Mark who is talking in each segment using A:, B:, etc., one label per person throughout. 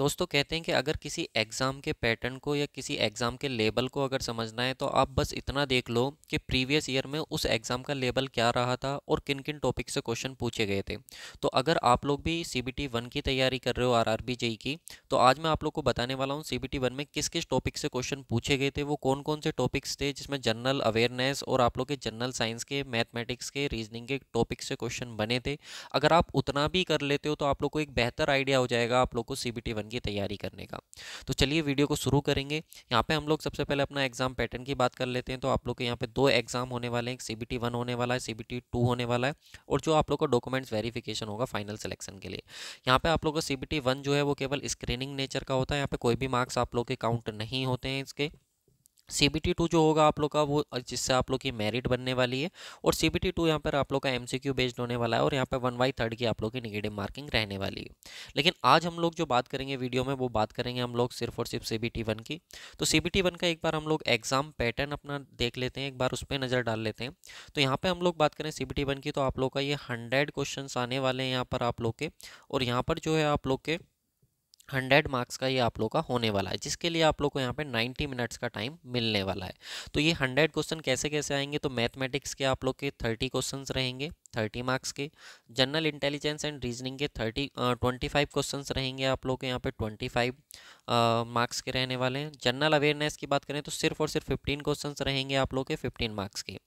A: दोस्तों तो कहते हैं कि अगर किसी एग्ज़ाम के पैटर्न को या किसी एग्ज़ाम के लेबल को अगर समझना है तो आप बस इतना देख लो कि प्रीवियस ईयर में उस एग्ज़ाम का लेबल क्या रहा था और किन किन टॉपिक से क्वेश्चन पूछे गए थे तो अगर आप लोग भी सी बी टी वन की तैयारी कर रहे हो आर आर बी जेई की तो आज मैं आप लोग को बताने वाला हूँ सी बी टी वन में किस किस टॉपिक से क्वेश्चन पूछे गए थे वो कौन कौन से टॉपिक्स थे जिसमें जनरल अवेयरनेस और आप लोग के जनरल साइंस के मैथमेटिक्स के रीजनिंग के टॉपिक से क्वेश्चन बने थे अगर आप उतना भी कर लेते हो तो आप लोग को एक बेहतर आइडिया हो जाएगा आप लोग को सी बी टी वन करेंगे तैयारी करने का तो चलिए वीडियो को शुरू करेंगे यहाँ पे हम लोग सबसे पहले अपना एग्जाम पैटर्न की बात कर लेते हैं तो आप लोग के यहाँ पे दो एग्जाम होने वाले हैं सी बी वन होने वाला है सी बी होने वाला है और जो आप लोग का डॉक्यूमेंट्स वेरीफिकेशन होगा फाइनल सिलेक्शन के लिए यहाँ पे आप लोग का सी बी जो है वो केवल स्क्रीनिंग नेचर का होता है यहाँ पे कोई भी मार्क्स आप लोग के काउंट नहीं होते हैं इसके सी बी टी टू जो होगा आप लोग का वो जिससे आप लोग की मेरिट बनने वाली है और सी बी टी टू यहाँ पर आप लोग का एम सी क्यू बेस्ड होने वाला है और यहाँ पर वन बाई थर्ड की आप लोग की निगेटिव मार्किंग रहने वाली है लेकिन आज हम लोग जो बात करेंगे वीडियो में वो बात करेंगे हम लोग सिर्फ और सिर्फ सी बी टी वन की तो सी बी टी वन का एक बार हम लोग एग्जाम पैटर्न अपना देख लेते हैं एक बार उस पर नज़र डाल लेते हैं तो यहाँ पर हम लोग बात करें सी बी टी वन की तो आप लोग का ये हंड्रेड क्वेश्चन आने वाले हैं यहाँ पर आप लोग के और यहाँ पर जो है आप लोग के हंड्रेड मार्क्स का ये आप लोग का होने वाला है जिसके लिए आप लोग को यहाँ पे नाइन्टी मिनट्स का टाइम मिलने वाला है तो ये हंड्रेड क्वेश्चन कैसे कैसे आएंगे तो मैथमेटिक्स के आप लोग के थर्टी क्वेश्चन रहेंगे थर्टी मार्क्स के जनरल इंटेलिजेंस एंड रीजनिंग के थर्टी ट्वेंटी फाइव क्वेश्चन रहेंगे आप लोग के यहाँ पे ट्वेंटी फाइव मार्क्स के रहने वाले हैं जनरल अवेयरनेस की बात करें तो सिर्फ और सिर्फ फिफ्टीन क्वेश्चन रहेंगे आप लोग के फिफ्टीन मार्क्स के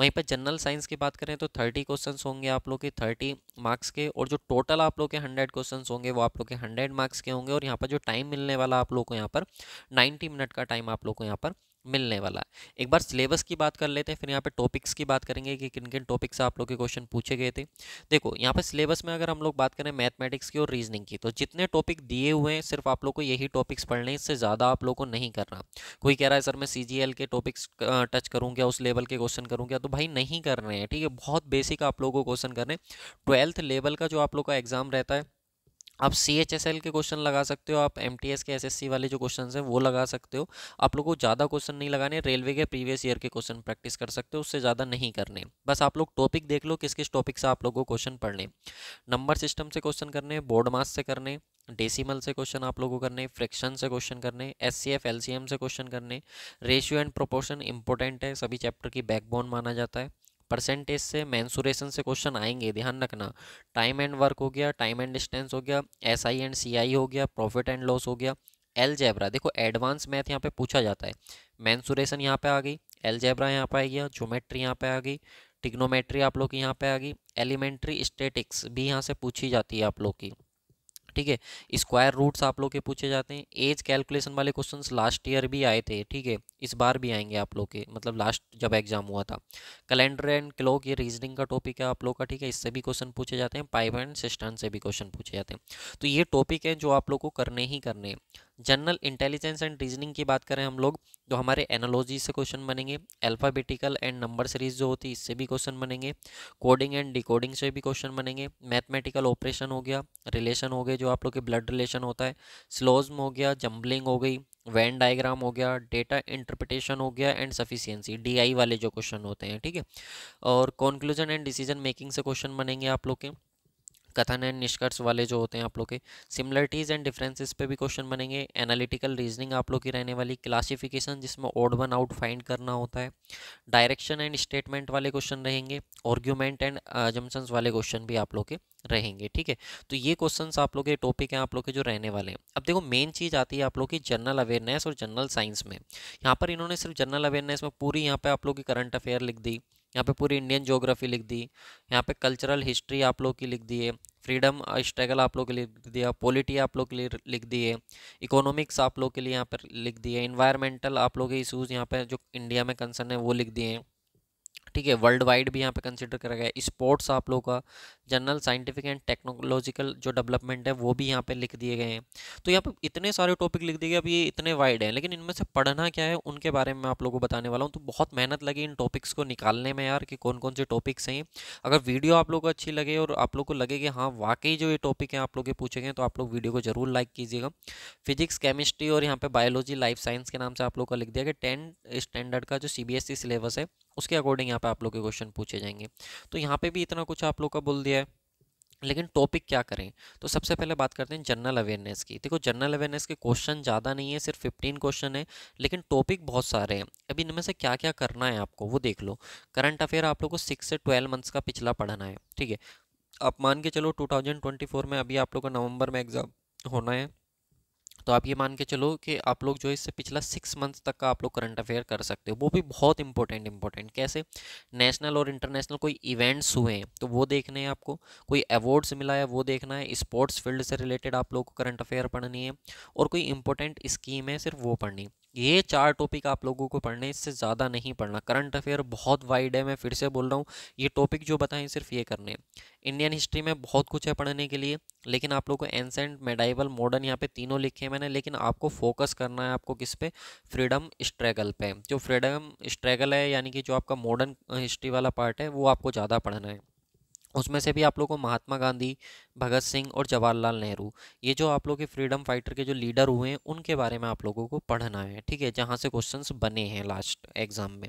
A: वहीं पर जनरल साइंस की बात करें तो थर्टी क्वेश्चन होंगे आप लोग के थर्टी मार्क्स के और जो टोटल आप लोग के हंड्रेड क्वेश्चन होंगे वो आप लोग के हंड्रेड मार्क्स के होंगे और यहाँ पर जो टाइम मिलने वाला आप लोग को यहाँ पर नाइन्टी मिनट का टाइम आप लोग को यहाँ पर मिलने वाला है एक बार सिलेबस की बात कर लेते हैं फिर यहाँ पे टॉपिक्स की बात करेंगे कि किन किन टॉपिक से आप लोग के क्वेश्चन पूछे गए थे देखो यहाँ पे सिलेबस में अगर हम लोग बात करें मैथमेटिक्स की और रीजनिंग की तो जितने टॉपिक दिए हुए हैं सिर्फ आप लोग को यही टॉपिक्स पढ़ने इससे ज़्यादा आप लोग को नहीं करना कोई कह रहा है सर मैं सी के टॉपिक्स टच करूँ क्या उस लेवल के क्वेश्चन करूँ क्या तो भाई नहीं कर रहे हैं ठीक है बहुत बेसिक आप लोग को क्वेश्चन करने ट्वेल्थ लेवल का जो आप लोग का एग्ज़ाम रहता है आप सी एच एस एल के क्वेश्चन लगा सकते हो आप एम टी एस के एस एस सी वाले जो क्वेश्चन हैं वो लगा सकते हो आप लोगों को ज़्यादा क्वेश्चन नहीं लगाने रेलवे के प्रीवियस ईयर के क्वेश्चन प्रैक्टिस कर सकते हो उससे ज़्यादा नहीं करने बस आप लोग टॉपिक देख लो किस किस टॉपिक से आप लोगों को क्वेश्चन पढ़ने नंबर सिस्टम से क्वेश्चन करने बोर्ड मास से करने डेसीमल से क्वेश्चन आप लोगों को करने फ्रिक्शन से क्वेश्चन करने H C F L C M से क्वेश्चन करने रेशियो एंड प्रोपोर्शन इंपॉर्टेंट है सभी चैप्टर की बैकबोन माना जाता है परसेंटेज से मैंसूरेशन से क्वेश्चन आएंगे ध्यान रखना टाइम एंड वर्क हो गया टाइम एंड डिस्टेंस हो गया एस आई एंड सी आई हो गया प्रॉफिट एंड लॉस हो गया एलजेब्रा देखो एडवांस मैथ यहाँ पे पूछा जाता है मैंसुरेशन यहाँ पे आ गई एल जैबरा यहाँ पे आ गया जोमेट्री यहाँ पे आ गई टिग्नोमेट्री आप लोग की यहाँ पे आ गई एलिमेंट्री स्टेटिक्स भी यहाँ से पूछी जाती है आप लोग की ठीक है स्क्वायर रूट्स आप लोग के पूछे जाते हैं एज कैलकुलेशन वाले क्वेश्चंस लास्ट ईयर भी आए थे ठीक है इस बार भी आएंगे आप लोग के मतलब लास्ट जब एग्जाम हुआ था कैलेंडर एंड क्लॉक ये रीजनिंग का टॉपिक है आप लोग का ठीक है इससे भी क्वेश्चन पूछे जाते हैं पाइप एंड सिस्टम से भी क्वेश्चन पूछे जाते हैं तो ये टॉपिक है जो आप लोग को करने ही करने जनरल इंटेलिजेंस एंड रीजनिंग की बात करें हम लोग तो हमारे एनोलॉजी से क्वेश्चन बनेंगे अल्फ़ाबेटिकल एंड नंबर सीरीज जो होती है इससे भी क्वेश्चन बनेंगे कोडिंग एंड डिकोडिंग से भी क्वेश्चन बनेंगे मैथमेटिकल ऑपरेशन हो गया रिलेशन हो गए जो आप लोग के ब्लड रिलेशन होता है स्लोज्म हो गया जम्बलिंग हो गई वैन डायग्राम हो गया डेटा इंटरप्रिटेशन हो गया एंड सफिशियंसी डी वाले जो क्वेश्चन होते हैं ठीक है और कॉन्क्लूजन एंड डिसीजन मेकिंग से क्वेश्चन बनेंगे आप लोग के कथन एंड निष्कर्ष वाले जो होते हैं आप लोग के सिमिलरिटीज़ एंड डिफरेंसेस पे भी क्वेश्चन बनेंगे एनालिटिकल रीजनिंग आप लोग की रहने वाली क्लासिफिकेशन जिसमें ओड वन आउट फाइंड करना होता है डायरेक्शन एंड स्टेटमेंट वाले क्वेश्चन रहेंगे ऑर्ग्यूमेंट एंड जमसन्स वाले क्वेश्चन भी आप लोग के रहेंगे ठीक है तो ये क्वेश्चन आप लोग के टॉपिक हैं आप लोग के जो रहने वाले हैं अब देखो मेन चीज़ आती है आप लोग की जनरल अवेयरनेस और जनरल साइंस में यहाँ पर इन्होंने सिर्फ जनरल अवेयरनेस में पूरी यहाँ पर आप लोग की करंट अफेयर लिख दी यहाँ पे पूरी इंडियन ज्योग्राफी लिख दी यहाँ पे कल्चरल हिस्ट्री आप लोग की लिख दिए फ्रीडम स्ट्रगल आप लोग के लिए लिख दिया पॉलिटी आप लोग के लिए लिख दिए इकोनॉमिक्स आप लोग के लिए यहाँ पर लिख दिए इन्वायरमेंटल आप लोग के इशूज़ यहाँ पर जो इंडिया में कंसर्न है वो लिख दिए ठीक है वर्ल्ड वाइड भी यहाँ पे कंसिडर करा गया स्पोर्ट्स आप लोगों का जनरल साइंटिफिक एंड टेक्नोलॉजिकल जो डेवलपमेंट है वो भी यहाँ पे लिख दिए गए हैं तो यहाँ पे इतने सारे टॉपिक लिख दिए गए अभी ये इतने वाइड हैं लेकिन इनमें से पढ़ना क्या है उनके बारे में आप लोगों को बताने वाला हूँ तो बहुत मेहनत लगी इन टॉपिक्स को निकालने में यार कि कौन कौन से टॉपिक्स हैं अगर वीडियो आप लोग को अच्छी लगे और आप लोग को लगे कि हाँ वाकई जो ये टॉपिक हैं आप लोग के पूछे गए तो आप लोग वीडियो को जरूर लाइक कीजिएगा फिजिक्स केमिस्ट्री और यहाँ पर बायोलॉजी लाइफ साइंस के नाम से आप लोग का लिख दिया कि टेंथ स्टैंडर्ड का जो सी सिलेबस है उसके अकॉर्डिंग यहाँ पे आप लोग के क्वेश्चन पूछे जाएंगे तो यहाँ पे भी इतना कुछ आप लोग का बोल दिया है लेकिन टॉपिक क्या करें तो सबसे पहले बात करते हैं जनरल अवेयरनेस की देखो जनरल अवेयरनेस के क्वेश्चन ज़्यादा नहीं है सिर्फ फिफ्टीन क्वेश्चन है लेकिन टॉपिक बहुत सारे हैं अभी इनमें से क्या क्या करना है आपको वो देख लो करंट अफेयर आप लोग को सिक्स से ट्वेल्व मंथ्स का पिछला पढ़ना है ठीक है आप मान के चलो टू में अभी आप लोग का नवंबर में एग्ज़ाम होना है तो आप ये मान के चलो कि आप लोग जो है इससे पिछला सिक्स मंथ तक का आप लोग करंट अफेयर कर सकते हो वो भी बहुत इंपॉर्टेंट इंपॉर्टेंट कैसे नेशनल और इंटरनेशनल कोई इवेंट्स हुए हैं तो वो देखने हैं आपको कोई अवार्ड्स मिला है वो देखना है स्पोर्ट्स फील्ड से रिलेटेड आप लोग को करंट अफेयर पढ़नी है और कोई इंपॉर्टेंट स्कीम है सिर्फ वो पढ़नी है ये चार टॉपिक आप लोगों को पढ़ने इससे ज़्यादा नहीं पढ़ना करंट अफेयर बहुत वाइड है मैं फिर से बोल रहा हूँ ये टॉपिक जो बताएं सिर्फ ये करने इंडियन हिस्ट्री में बहुत कुछ है पढ़ने के लिए लेकिन आप लोगों को एंसेंट मेडाइवल मॉडर्न यहाँ पे तीनों लिखे हैं मैंने लेकिन आपको फोकस करना है आपको किस पे फ्रीडम स्ट्रगल पे जो फ्रीडम स्ट्रगल है यानी कि जो आपका मॉडर्न हिस्ट्री वाला पार्ट है वो आपको ज़्यादा पढ़ना है उसमें से भी आप लोगों को महात्मा गांधी भगत सिंह और जवाहरलाल नेहरू ये जो आप लोग के फ्रीडम फाइटर के जो लीडर हुए हैं उनके बारे में आप लोगों को पढ़ना है ठीक है जहाँ से क्वेश्चंस बने हैं लास्ट एग्जाम में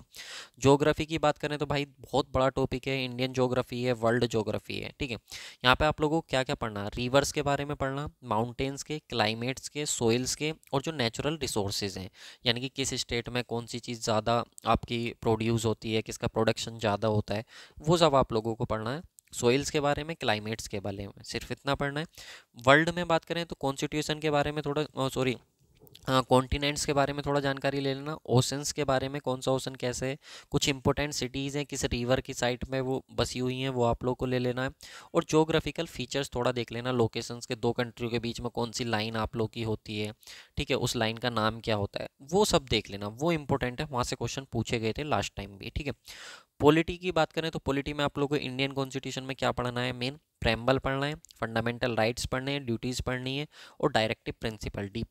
A: जोग्राफी की बात करें तो भाई बहुत बड़ा टॉपिक है इंडियन ज्योग्राफी है वर्ल्ड ज्योग्राफी है ठीक है यहाँ पर आप लोगों को क्या क्या पढ़ना रिवर्स के बारे में पढ़ना माउंटेन्स के क्लाइमेट्स के सोइल्स के और जो नेचुरल रिसोर्सेज हैं यानी कि किस स्टेट में कौन सी चीज़ ज़्यादा आपकी प्रोड्यूस होती है किसका प्रोडक्शन ज़्यादा होता है वो सब आप लोगों को पढ़ना है सोइल्स के बारे में क्लाइमेट्स के बारे में सिर्फ इतना पढ़ना है वर्ल्ड में बात करें तो कॉन्स्टिट्यूशन के बारे में थोड़ा सॉरी कॉन्टिनेंट्स के बारे में थोड़ा जानकारी ले लेना ओशंस के बारे में कौन सा ओशन कैसे है कुछ इंपॉर्टेंट सिटीज़ हैं किस रिवर की साइड में वो बसी हुई हैं वो आप लोग को ले लेना है और जोग्राफिकल फीचर्स थोड़ा देख लेना लोकेशंस के दो कंट्रियों के बीच में कौन सी लाइन आप लोग की होती है ठीक है उस लाइन का नाम क्या होता है वो सब देख लेना वो इंपॉर्टेंट है वहाँ से क्वेश्चन पूछे गए थे लास्ट टाइम भी ठीक है पॉलिटी की बात करें तो पॉलिटी में आप लोगों को इंडियन कॉन्स्टिट्यूशन में क्या पढ़ना है मेन प्रेम्बल पढ़ना है फंडामेंटल राइट्स पढ़ने हैं ड्यूटीज़ पढ़नी है और डायरेक्टिव प्रिंसिपल डी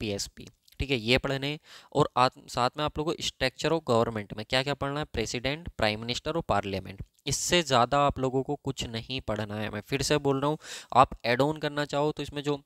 A: ठीक है ये पढ़ने हैं और साथ में आप लोगों को स्ट्रक्चर ऑफ गवर्नमेंट में क्या क्या पढ़ना है प्रेसिडेंट प्राइम मिनिस्टर और पार्लियामेंट इससे ज़्यादा आप लोगों को कुछ नहीं पढ़ना है मैं फिर से बोल रहा हूँ आप एड ऑन करना चाहो तो इसमें जो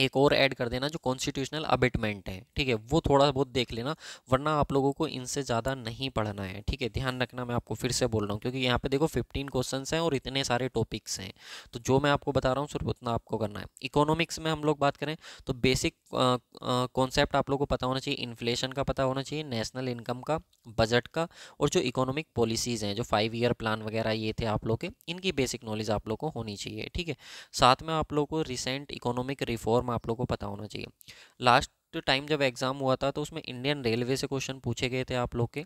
A: एक और ऐड कर देना जो कॉन्स्टिट्यूशनल अबिटमेंट है ठीक है वो थोड़ा बहुत देख लेना वरना आप लोगों को इनसे ज़्यादा नहीं पढ़ना है ठीक है ध्यान रखना मैं आपको फिर से बोल रहा हूँ क्योंकि यहाँ पे देखो 15 क्वेश्चंस हैं और इतने सारे टॉपिक्स हैं तो जो मैं आपको बता रहा हूँ सिर्फ उतना आपको करना है इकोनॉमिक्स में हम लोग बात करें तो बेसिक कॉन्सेप्ट आप लोग को पता होना चाहिए इन्फ्लेशन का पता होना चाहिए नेशनल इनकम का बजट का और जो इकोनॉमिक पॉलिसीज़ हैं जो फाइव ईयर प्लान वगैरह ये थे आप लोग के इनकी बेसिक नॉलेज आप लोग को होनी चाहिए ठीक है साथ में आप लोग को रिसेंट इकोनॉमिक रिफॉर्म फॉर्म आप लोग को पता होना चाहिए लास्ट टाइम जब एग्ज़ाम हुआ था तो उसमें इंडियन रेलवे से क्वेश्चन पूछे गए थे आप लोग के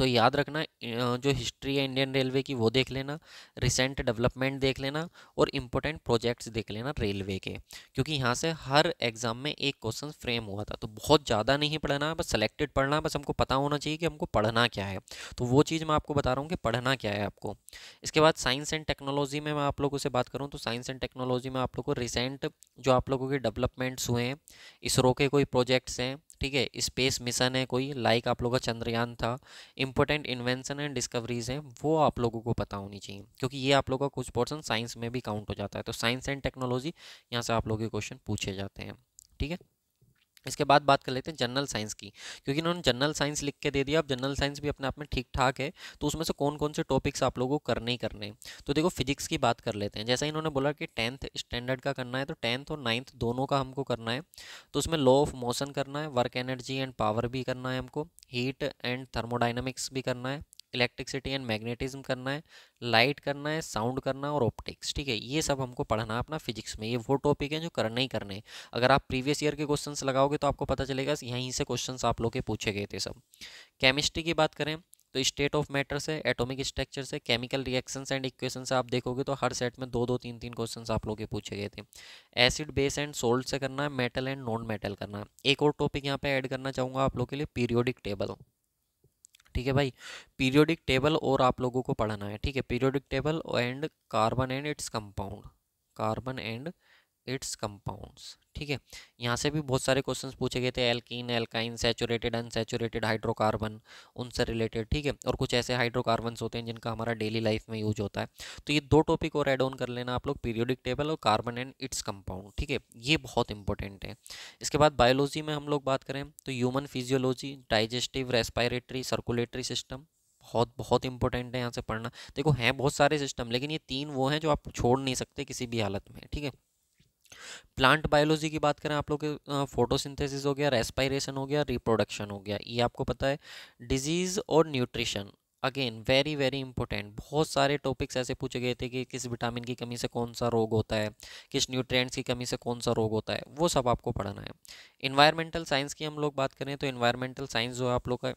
A: तो याद रखना जो हिस्ट्री है इंडियन रेलवे की वो देख लेना रिसेंट डेवलपमेंट देख लेना और इम्पोर्टेंट प्रोजेक्ट्स देख लेना रेलवे के क्योंकि यहाँ से हर एग्जाम में एक क्वेश्चन फ्रेम हुआ था तो बहुत ज़्यादा नहीं पढ़ना है बस सेलेक्टेड पढ़ना है बस हमको पता होना चाहिए कि हमको पढ़ना क्या है तो वो चीज़ मैं आपको बता रहा हूँ कि पढ़ना क्या है आपको इसके बाद साइंस एंड टेक्नोलॉजी में मैं आप लोगों से बात करूँ तो साइंस एंड टेक्नोलॉजी में आप लोग को रिसेंट जो आप लोगों के डेवलपमेंट्स हुए हैं इसरो के कोई प्रोजेक्ट्स हैं ठीक है स्पेस मिशन है कोई लाइक आप लोग का चंद्रयान था इंपॉर्टेंट इन्वेंशन एंड डिस्कवरीज हैं वो आप लोगों को पता होनी चाहिए क्योंकि ये आप लोगों का कुछ पोर्सन साइंस में भी काउंट हो जाता है तो साइंस एंड टेक्नोलॉजी यहाँ से आप लोग के क्वेश्चन पूछे जाते हैं ठीक है इसके बाद बात कर लेते हैं जनरल साइंस की क्योंकि इन्होंने जनरल साइंस लिख के दे दिया अब जनरल साइंस भी अपने आप में ठीक ठाक है तो उसमें से कौन कौन से टॉपिक्स आप लोगों को करने ही करने तो देखो फिजिक्स की बात कर लेते हैं जैसे इन्होंने बोला कि टेंथ स्टैंडर्ड का करना है तो टेंथ और नाइन्थ दोनों का हमको करना है तो उसमें लॉ ऑफ मोशन करना है वर्क एनर्जी एंड पावर भी करना है हमको हीट एंड थर्मोडाइनमिक्स भी करना है इलेक्ट्रिसिटी एंड मैग्नेटिज्म करना है लाइट करना है साउंड करना और ऑप्टिक्स ठीक है ये सब हमको पढ़ना है अपना फिजिक्स में ये वो टॉपिक है जो करने ही करने हैं अगर आप प्रीवियस ईयर के क्वेश्चन लगाओगे तो आपको पता चलेगा यहीं से क्वेश्चन आप लोग के पूछे गए थे सब केमिस्ट्री की बात करें तो स्टेट ऑफ मैटर से एटॉमिक स्ट्रक्चर से केमिकल रिएक्शंस एंड इक्वेशन से आप देखोगे तो हर सेट में दो दो तीन तीन क्वेश्चन आप लोग के पूछे गए थे एसिड बेस एंड सोल्ट से करना है मेटल एंड नॉन मेटल करना है एक और टॉपिक यहाँ पे ऐड करना चाहूँगा आप लोग के लिए पीरियोडिक टेबल ठीक है भाई पीरियोडिक टेबल और आप लोगों को पढ़ना है ठीक है periodic table and carbon and its compound carbon and its compounds ठीक है यहाँ से भी बहुत सारे क्वेश्चंस पूछे गए थे alkene alkyne saturated unsaturated hydrocarbon उनसे रिलेटेड ठीक है और कुछ ऐसे हाइड्रोकार्बन होते हैं जिनका हमारा डेली लाइफ में यूज होता है तो ये दो टॉपिक और एड ऑन कर लेना आप लोग पीरियोडिक टेबल और कार्बन एंड इट्स कंपाउंड ठीक है ये बहुत इंपॉर्टेंट है इसके बाद बायोलॉजी में हम लोग बात करें तो human physiology digestive respiratory circulatory system बहुत बहुत इंपॉर्टेंट है यहाँ से पढ़ना देखो हैं बहुत सारे सिस्टम लेकिन ये तीन वो हैं जो आप छोड़ नहीं सकते किसी भी हालत में ठीक है प्लांट बायोलॉजी की बात करें आप लोग के फोटोसिंथेसिस हो गया रेस्पायरेशन हो गया रिप्रोडक्शन हो गया ये आपको पता है डिजीज़ और nutrition again very very important बहुत सारे टॉपिक्स ऐसे पूछे गए थे कि किस विटामिन की कमी से कौन सा रोग होता है किस न्यूट्रिएंट्स की कमी से कौन सा रोग होता है वो सब आपको पढ़ाना है इन्वायरमेंटल साइंस की हम लोग बात करें तो इन्वायरमेंटल साइंस जो है आप लोग का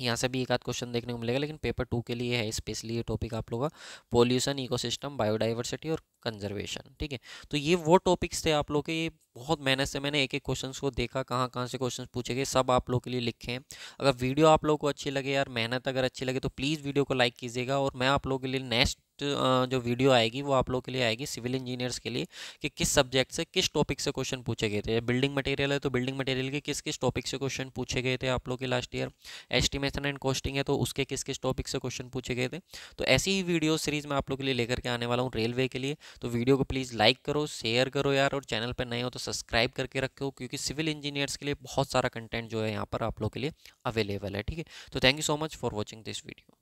A: यहाँ से भी एक आध क्वेश्चन देखने को मिलेगा लेकिन पेपर टू के लिए है स्पेशली ये टॉपिक आप लोगों का पोल्यूशन इकोसिस्टम बायोडाइवर्सिटी और कंजर्वेशन ठीक है तो ये वो टॉपिक्स थे आप लोग के ये बहुत मेहनत से मैंने एक एक क्वेश्चन को देखा कहाँ कहाँ से क्वेश्चन पूछे गए सब आप लोग के लिए लिखे हैं अगर वीडियो आप लोग को अच्छी लगे यार मेहनत अगर अच्छी लगे तो प्लीज़ वीडियो को लाइक कीजिएगा और मैं आप लोग के लिए नेक्स्ट नेक्स्ट जो वीडियो आएगी वो आप लोग के लिए आएगी सिविल इंजीनियर्स के लिए कि किस सब्जेक्ट से किस टॉपिक से क्वेश्चन पूछे गए थे बिल्डिंग मटेरियल है तो बिल्डिंग मटेरियल के किस किस टॉपिक से क्वेश्चन पूछे गए थे आप लोग के last year estimation and costing है तो उसके किस किस टॉपिक से क्वेश्चन पूछे गए थे तो ऐसी ही वीडियो सीरीज़ मैं आप लोग के लिए लेकर के आने वाला हूँ रेलवे के लिए तो वीडियो को प्लीज़ लाइक करो शेयर करो यार और चैनल पर नए हो तो सब्सक्राइब करके रखो क्योंकि सिविल इंजीनियर्स के लिए बहुत सारा कंटेंट जो है यहाँ पर आप लोग के लिए अवेलेबल है ठीक है तो thank you so much for watching this video